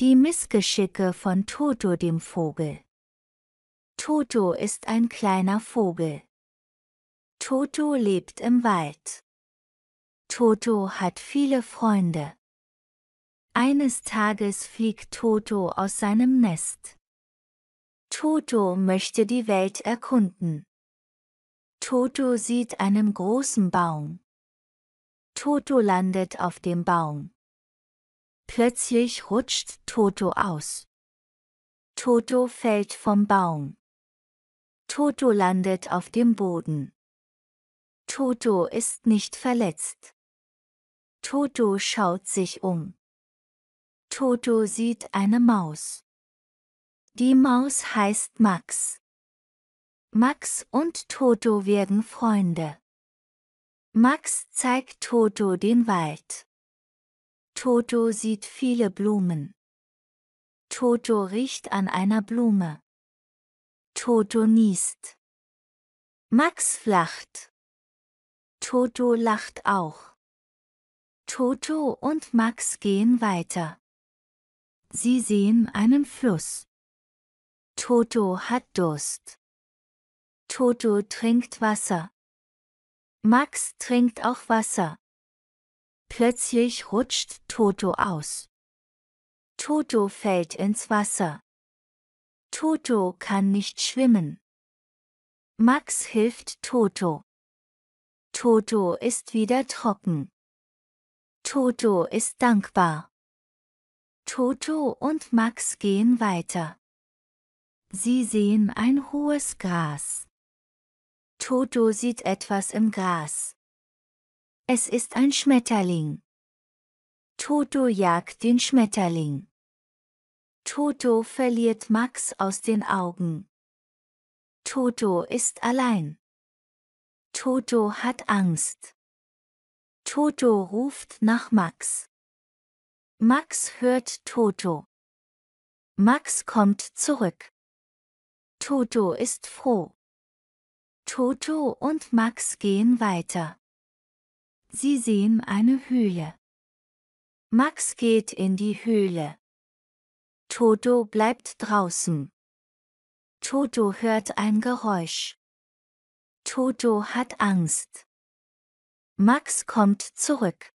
Die Missgeschicke von Toto dem Vogel. Toto ist ein kleiner Vogel. Toto lebt im Wald. Toto hat viele Freunde. Eines Tages fliegt Toto aus seinem Nest. Toto möchte die Welt erkunden. Toto sieht einen großen Baum. Toto landet auf dem Baum. Plötzlich rutscht Toto aus. Toto fällt vom Baum. Toto landet auf dem Boden. Toto ist nicht verletzt. Toto schaut sich um. Toto sieht eine Maus. Die Maus heißt Max. Max und Toto werden Freunde. Max zeigt Toto den Wald. Toto sieht viele Blumen. Toto riecht an einer Blume. Toto niest. Max lacht. Toto lacht auch. Toto und Max gehen weiter. Sie sehen einen Fluss. Toto hat Durst. Toto trinkt Wasser. Max trinkt auch Wasser. Plötzlich rutscht Toto aus. Toto fällt ins Wasser. Toto kann nicht schwimmen. Max hilft Toto. Toto ist wieder trocken. Toto ist dankbar. Toto und Max gehen weiter. Sie sehen ein hohes Gras. Toto sieht etwas im Gras. Es ist ein Schmetterling. Toto jagt den Schmetterling. Toto verliert Max aus den Augen. Toto ist allein. Toto hat Angst. Toto ruft nach Max. Max hört Toto. Max kommt zurück. Toto ist froh. Toto und Max gehen weiter. Sie sehen eine Höhle. Max geht in die Höhle. Toto bleibt draußen. Toto hört ein Geräusch. Toto hat Angst. Max kommt zurück.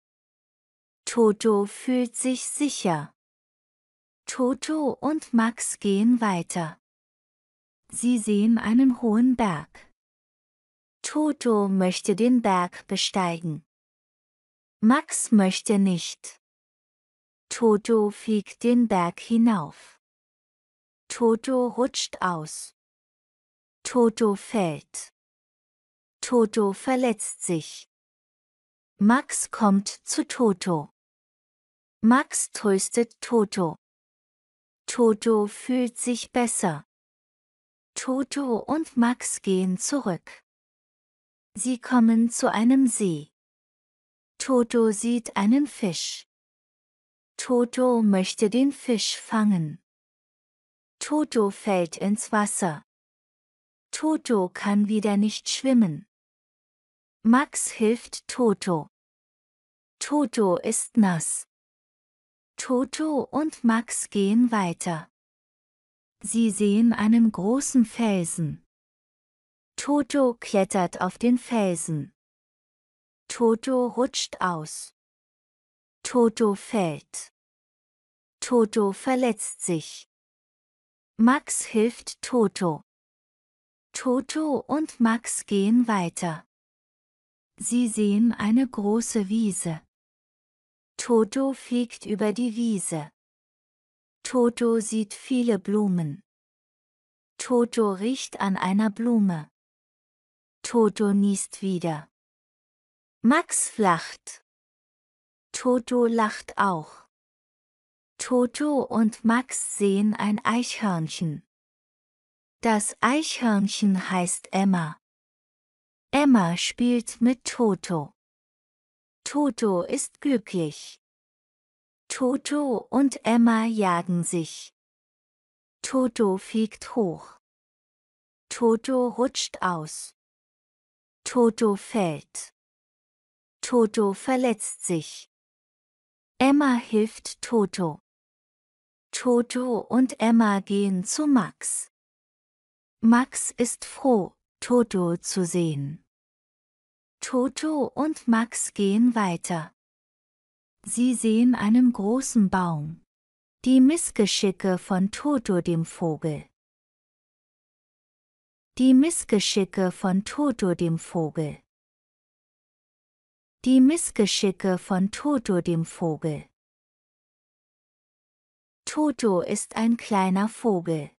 Toto fühlt sich sicher. Toto und Max gehen weiter. Sie sehen einen hohen Berg. Toto möchte den Berg besteigen. Max möchte nicht. Toto fliegt den Berg hinauf. Toto rutscht aus. Toto fällt. Toto verletzt sich. Max kommt zu Toto. Max tröstet Toto. Toto fühlt sich besser. Toto und Max gehen zurück. Sie kommen zu einem See. Toto sieht einen Fisch. Toto möchte den Fisch fangen. Toto fällt ins Wasser. Toto kann wieder nicht schwimmen. Max hilft Toto. Toto ist nass. Toto und Max gehen weiter. Sie sehen einen großen Felsen. Toto klettert auf den Felsen. Toto rutscht aus. Toto fällt. Toto verletzt sich. Max hilft Toto. Toto und Max gehen weiter. Sie sehen eine große Wiese. Toto fliegt über die Wiese. Toto sieht viele Blumen. Toto riecht an einer Blume. Toto niest wieder. Max lacht. Toto lacht auch. Toto und Max sehen ein Eichhörnchen. Das Eichhörnchen heißt Emma. Emma spielt mit Toto. Toto ist glücklich. Toto und Emma jagen sich. Toto fliegt hoch. Toto rutscht aus. Toto fällt. Toto verletzt sich. Emma hilft Toto. Toto und Emma gehen zu Max. Max ist froh, Toto zu sehen. Toto und Max gehen weiter. Sie sehen einen großen Baum. Die Missgeschicke von Toto dem Vogel. Die Missgeschicke von Toto dem Vogel. Die Missgeschicke von Toto dem Vogel Toto ist ein kleiner Vogel.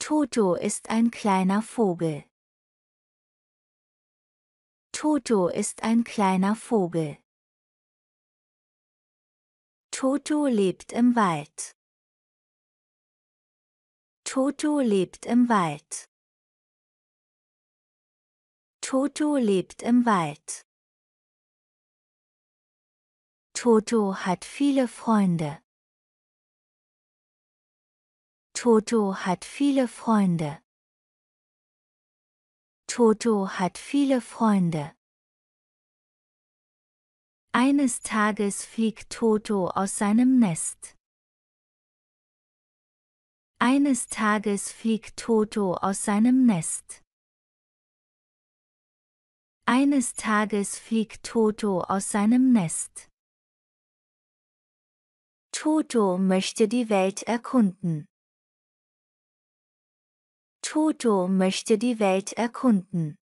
Toto ist ein kleiner Vogel. Toto ist ein kleiner Vogel. Toto lebt im Wald. Toto lebt im Wald. Toto lebt im Wald. Toto hat viele Freunde. Toto hat viele Freunde. Toto hat viele Freunde. Eines Tages fliegt Toto aus seinem Nest. Eines Tages fliegt Toto aus seinem Nest. Eines Tages fliegt Toto aus seinem Nest. Toto möchte die Welt erkunden. Toto möchte die Welt erkunden.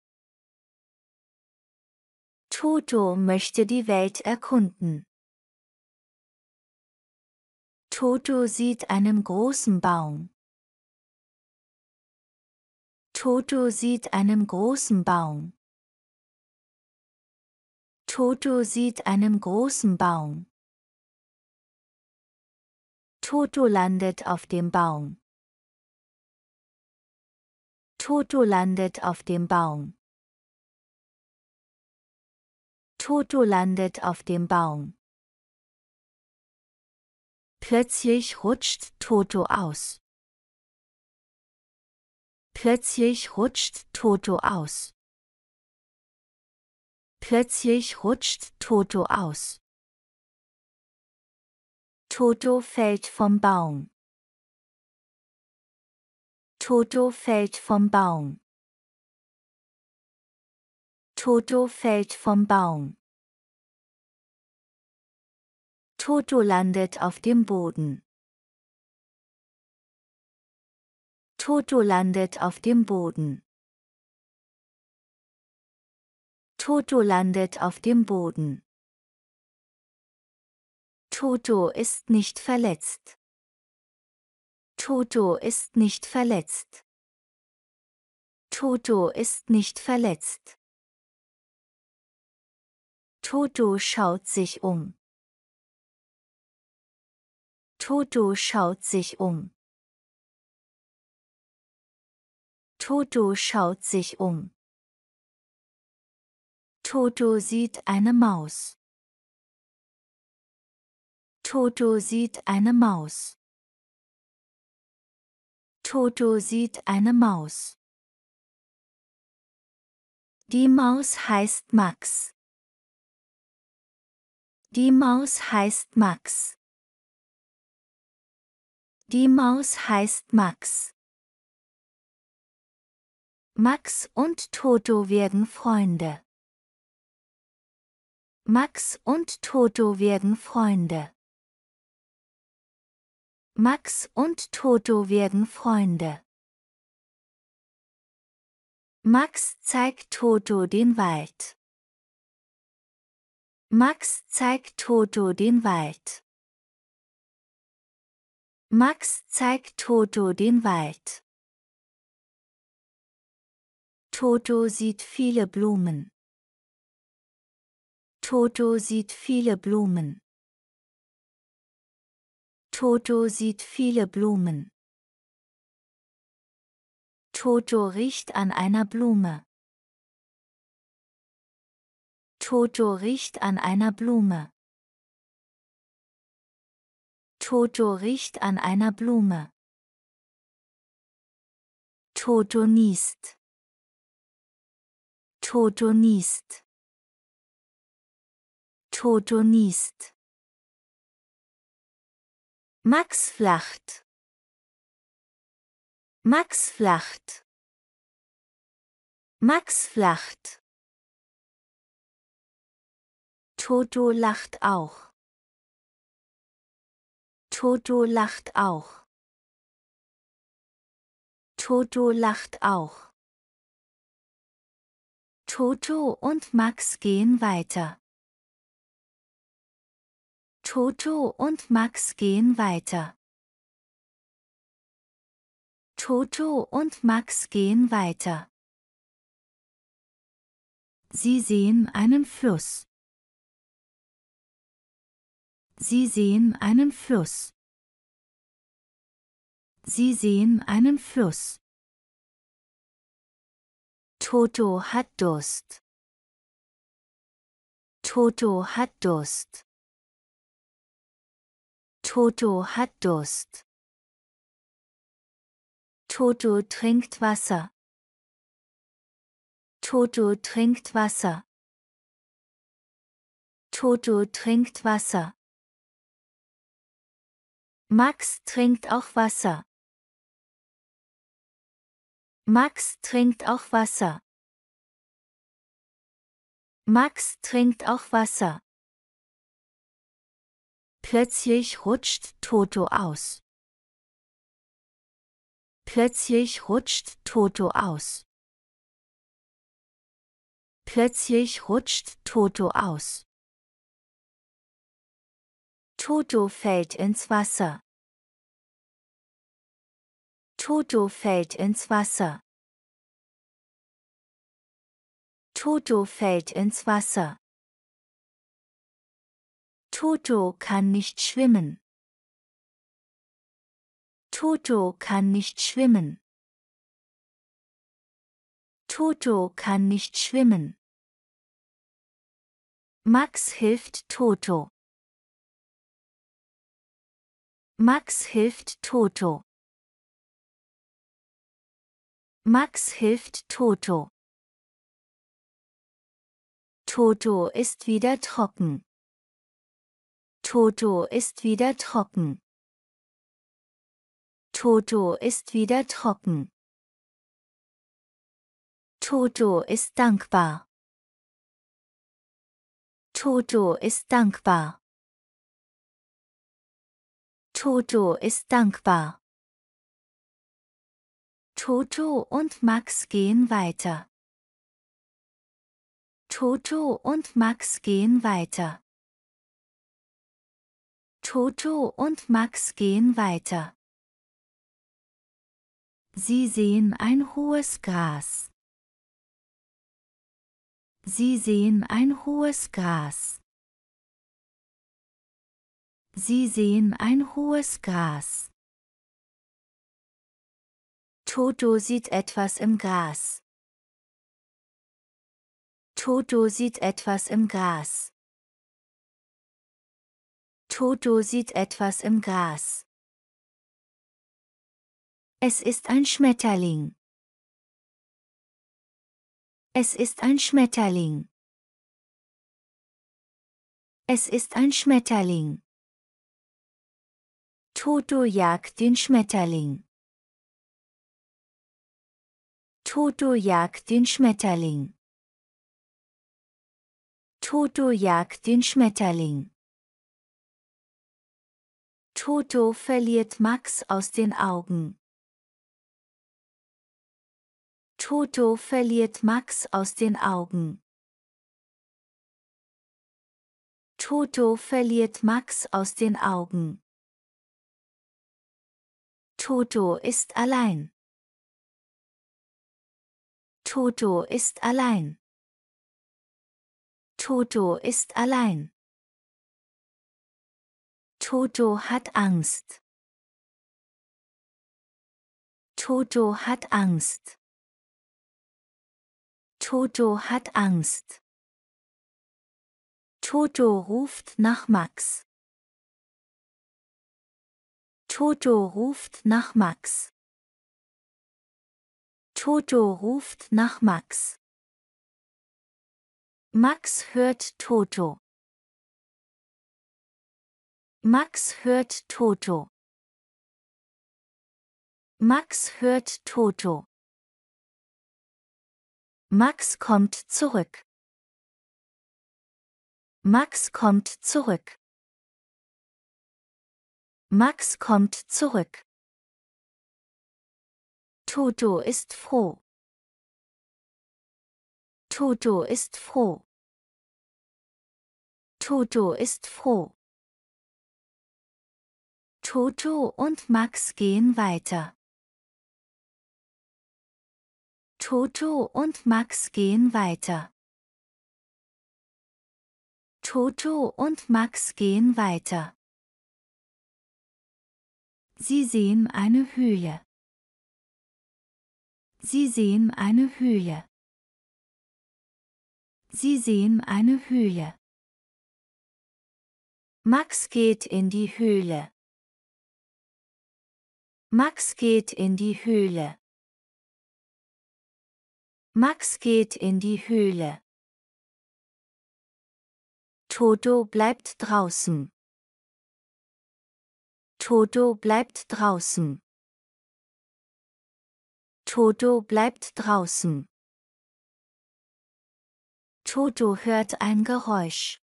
Toto möchte die Welt erkunden. Toto sieht einen großen Baum. Toto sieht einen großen Baum. Toto sieht einen großen Baum. Toto landet auf dem Baum. Toto landet auf dem Baum. Toto landet auf dem Baum. Plötzlich rutscht Toto aus. Plötzlich rutscht Toto aus. Plötzlich rutscht Toto aus. Toto fällt vom Baum. Toto fällt vom Baum. Toto fällt vom Baum. Toto landet auf dem Boden. Toto landet auf dem Boden. Toto landet auf dem Boden. Toto ist nicht verletzt. Toto ist nicht verletzt. Toto ist nicht verletzt. Toto schaut sich um. Toto schaut sich um. Toto schaut sich um. Toto sieht eine Maus. Toto sieht eine Maus. Toto sieht eine Maus. Die Maus heißt Max. Die Maus heißt Max. Die Maus heißt Max. Max und Toto werden Freunde. Max und Toto werden Freunde. Max und Toto werden Freunde. Max zeigt Toto den Wald. Max zeigt Toto den Wald. Max zeigt Toto den Wald. Toto sieht viele Blumen. Toto sieht viele Blumen. Toto sieht viele Blumen. Toto riecht an einer Blume. Toto riecht an einer Blume. Toto riecht an einer Blume. Toto niest. Toto niest. Totonist. Max Flacht. Max Flacht. Max Flacht. Toto lacht auch. Toto lacht auch. Toto lacht auch. Toto und Max gehen weiter. Toto und Max gehen weiter. Toto und Max gehen weiter. Sie sehen einen Fluss. Sie sehen einen Fluss. Sie sehen einen Fluss. Toto hat Durst. Toto hat Durst. Toto hat Durst. Toto trinkt Wasser. Toto trinkt Wasser. Toto trinkt Wasser. Max trinkt auch Wasser. Max trinkt auch Wasser. Max trinkt auch Wasser. Plötzlich rutscht Toto aus. Plötzlich rutscht Toto aus. Plötzlich rutscht Toto aus. Toto fällt ins Wasser. Toto fällt ins Wasser. Toto fällt ins Wasser. Toto kann nicht schwimmen. Toto kann nicht schwimmen. Toto kann nicht schwimmen. Max hilft Toto. Max hilft Toto. Max hilft Toto. Toto ist wieder trocken. Toto ist wieder trocken. Toto ist wieder trocken. Toto ist dankbar. Toto ist dankbar. Toto ist dankbar. Toto und Max gehen weiter. Toto und Max gehen weiter. Toto und Max gehen weiter. Sie sehen ein hohes Gras. Sie sehen ein hohes Gras. Sie sehen ein hohes Gras. Toto sieht etwas im Gras. Toto sieht etwas im Gras. Toto sieht etwas im Gras. Es ist ein Schmetterling. Es ist ein Schmetterling. Es ist ein Schmetterling. Toto jagt den Schmetterling. Toto jagt den Schmetterling. Toto jagt den Schmetterling. Toto verliert Max aus den Augen. Toto verliert Max aus den Augen. Toto verliert Max aus den Augen. Toto ist allein. Toto ist allein. Toto ist allein. Toto hat Angst. Toto hat Angst. Toto hat Angst. Toto ruft nach Max. Toto ruft nach Max. Toto ruft nach Max. Max hört Toto. Max hört Toto. Max hört Toto. Max kommt zurück. Max kommt zurück. Max kommt zurück. Toto ist froh. Toto ist froh. Toto ist froh. Toto und Max gehen weiter. Toto und Max gehen weiter. Toto und Max gehen weiter. Sie sehen eine Höhe. Sie sehen eine Höhe. Sie sehen eine Höhe. Max geht in die Höhle. Max geht in die Höhle. Max geht in die Höhle. Toto bleibt draußen. Toto bleibt draußen. Toto bleibt draußen. Toto hört ein Geräusch.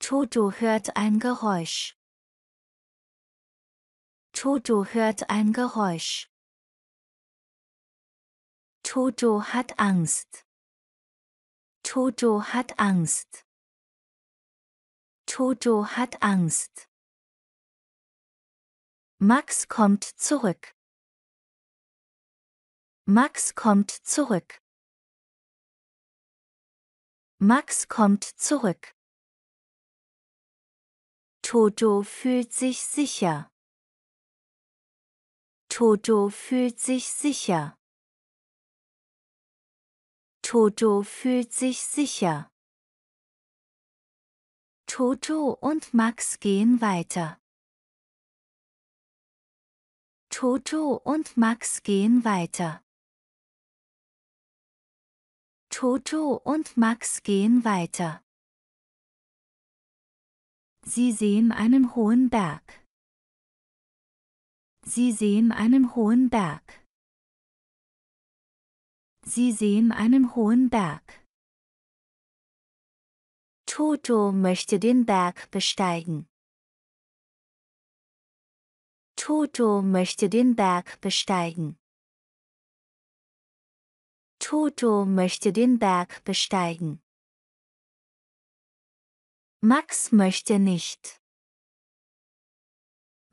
Toto hört ein Geräusch. Toto hört ein Geräusch. Toto hat Angst. Toto hat Angst. Toto hat Angst. Max kommt zurück. Max kommt zurück. Max kommt zurück. Toto fühlt sich sicher. Toto fühlt sich sicher. Toto fühlt sich sicher. Toto und Max gehen weiter. Toto und Max gehen weiter. Toto und Max gehen weiter. Sie sehen einen hohen Berg. Sie sehen einen hohen Berg. Sie sehen einen hohen Berg. Toto möchte den Berg besteigen. Toto möchte den Berg besteigen. Toto möchte den Berg besteigen. Max möchte nicht.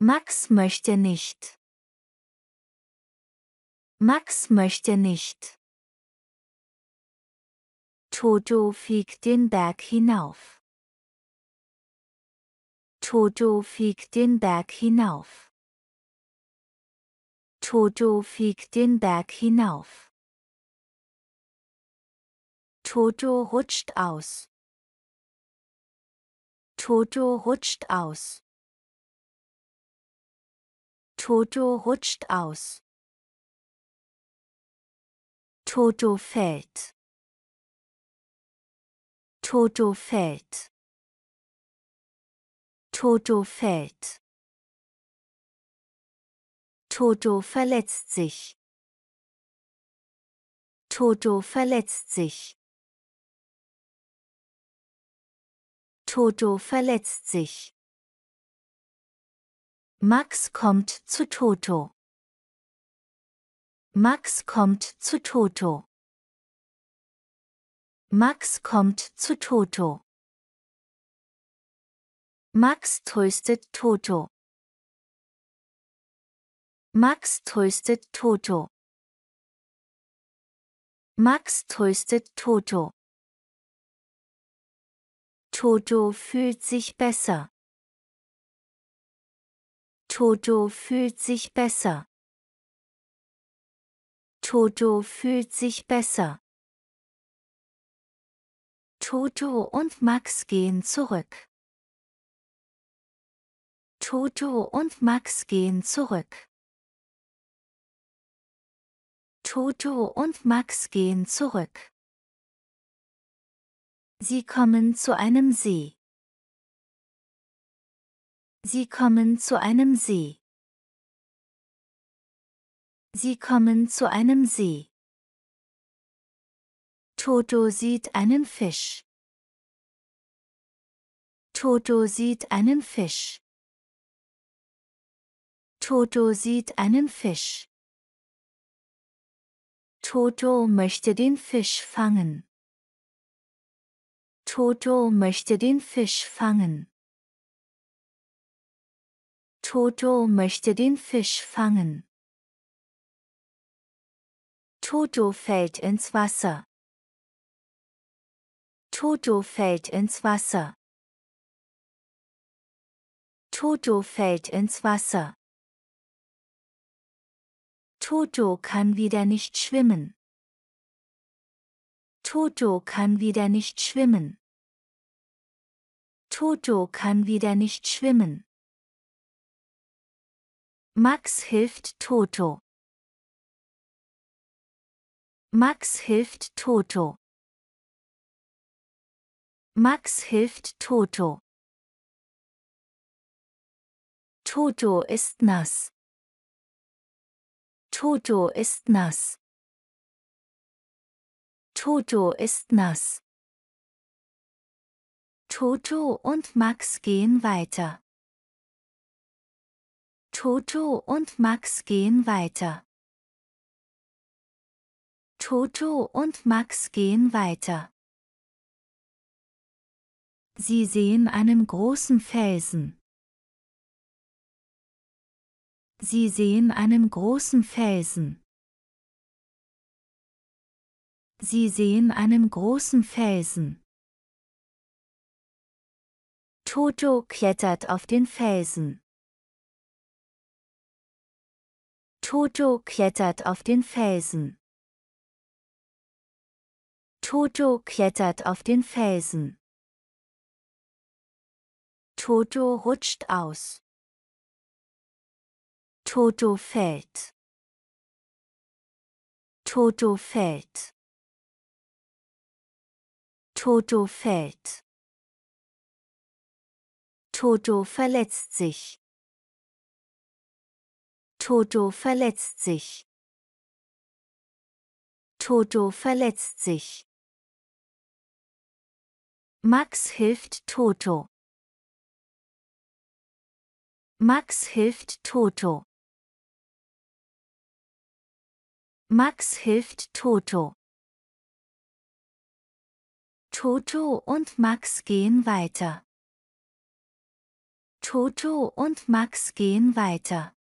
Max möchte nicht. Max möchte nicht. Toto fliegt den Berg hinauf. Toto fliegt den Berg hinauf. Toto fliegt den Berg hinauf. Toto rutscht aus. Toto rutscht aus. Toto rutscht aus. Toto fällt. Toto fällt. Toto fällt. Toto verletzt sich. Toto verletzt sich. Toto verletzt sich. Max kommt zu Toto. Max kommt zu Toto. Max kommt zu Toto. Max tröstet Toto. Max tröstet Toto. Max tröstet Toto. Toto fühlt sich besser. Toto fühlt sich besser. Toto fühlt sich besser. Toto und Max gehen zurück. Toto und Max gehen zurück. Toto und Max gehen zurück. Sie kommen zu einem See. Sie kommen zu einem See. Sie kommen zu einem See. Toto sieht einen Fisch. Toto sieht einen Fisch. Toto sieht einen Fisch. Toto möchte den Fisch fangen. Toto möchte den Fisch fangen. Toto möchte den Fisch fangen. Toto fällt ins Wasser. Toto fällt ins Wasser. Toto fällt ins Wasser. Toto kann wieder nicht schwimmen. Toto kann wieder nicht schwimmen. Toto kann wieder nicht schwimmen. Max hilft Toto. Max hilft Toto. Max hilft Toto. Toto ist nass. Toto ist nass. Toto ist nass. Toto und Max gehen weiter. Toto und Max gehen weiter. Toto und Max gehen weiter. Sie sehen einen großen Felsen. Sie sehen einen großen Felsen. Sie sehen einen großen Felsen. Toto klettert auf den Felsen. Toto klettert auf den Felsen. Toto klettert auf den Felsen. Jojo rutscht aus. Toto fällt. Toto fällt. Toto fällt. Toto verletzt sich. Toto verletzt sich. Toto verletzt sich. Max hilft Toto. Max hilft Toto. Max hilft Toto. Toto und Max gehen weiter. Toto und Max gehen weiter.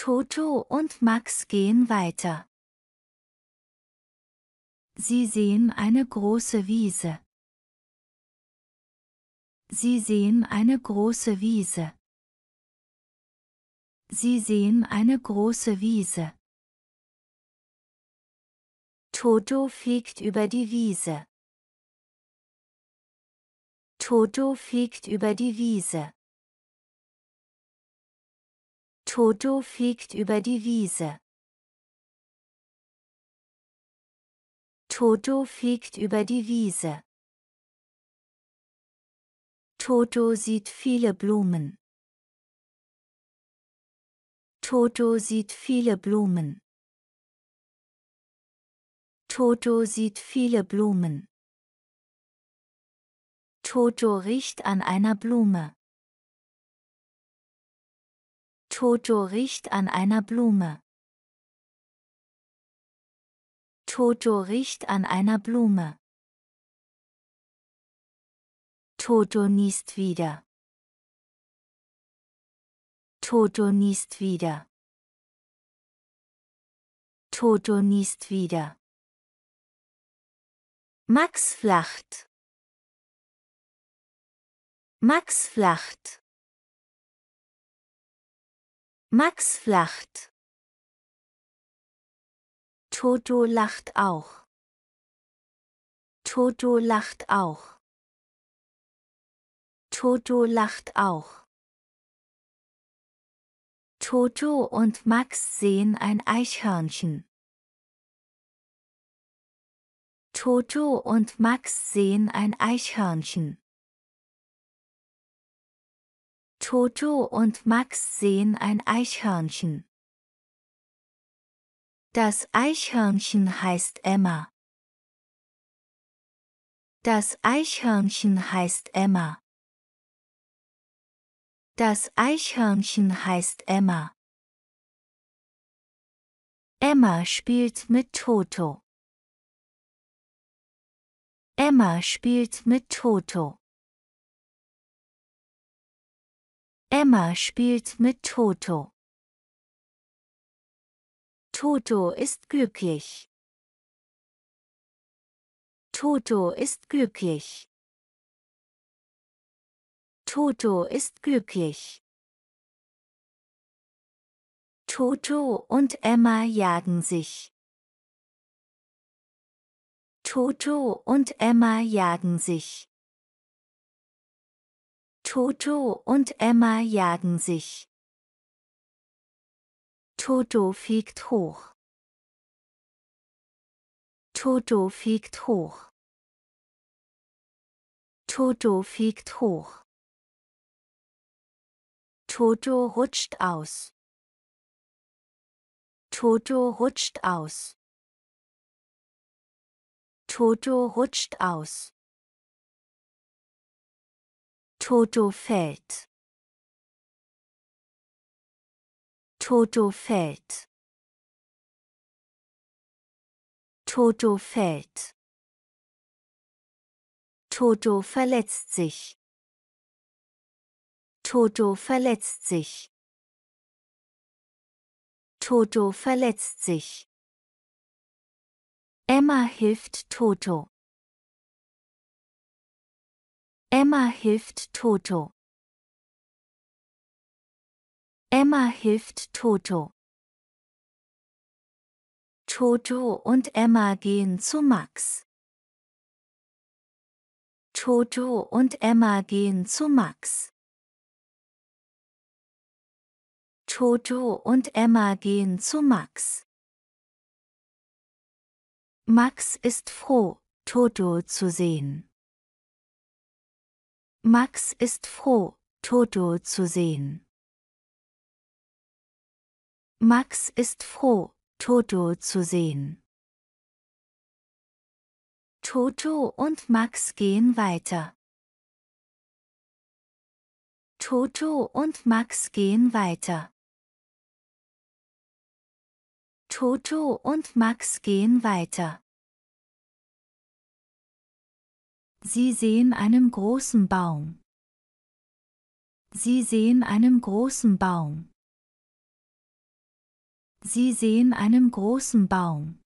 Toto und Max gehen weiter. Sie sehen eine große Wiese. Sie sehen eine große Wiese. Sie sehen eine große Wiese. Toto fliegt über die Wiese. Toto fliegt über die Wiese. Toto fliegt über die Wiese. Toto fliegt über die Wiese. Toto sieht viele Blumen. Toto sieht viele Blumen. Toto sieht viele Blumen. Toto riecht an einer Blume. Toto riecht an einer Blume. Toto riecht an einer Blume. Toto niest wieder. Toto niest wieder. Toto niest wieder. Max flacht. Max flacht. Max lacht. Toto lacht auch. Toto lacht auch. Toto lacht auch. Toto und Max sehen ein Eichhörnchen. Toto und Max sehen ein Eichhörnchen. Toto und Max sehen ein Eichhörnchen. Das Eichhörnchen heißt Emma. Das Eichhörnchen heißt Emma. Das Eichhörnchen heißt Emma. Emma spielt mit Toto. Emma spielt mit Toto. Emma spielt mit Toto. Toto ist glücklich. Toto ist glücklich. Toto ist glücklich. Toto und Emma jagen sich. Toto und Emma jagen sich. Toto und Emma jagen sich. Toto fegt hoch. Toto fegt hoch. Toto fegt hoch. Toto rutscht aus. Toto rutscht aus. Toto rutscht aus. Toto fällt. Toto fällt. Toto fällt. Toto verletzt sich. Toto verletzt sich. Toto verletzt sich. Emma hilft Toto. Emma hilft Toto. Emma hilft Toto. Toto und Emma gehen zu Max. Toto und Emma gehen zu Max. Toto und Emma gehen zu Max. Max ist froh, Toto zu sehen. Max ist froh, Toto zu sehen. Max ist froh, Toto zu sehen. Toto und Max gehen weiter. Toto und Max gehen weiter. Toto und Max gehen weiter. Sie sehen einen großen Baum. Sie sehen einen großen Baum. Sie sehen einen großen Baum.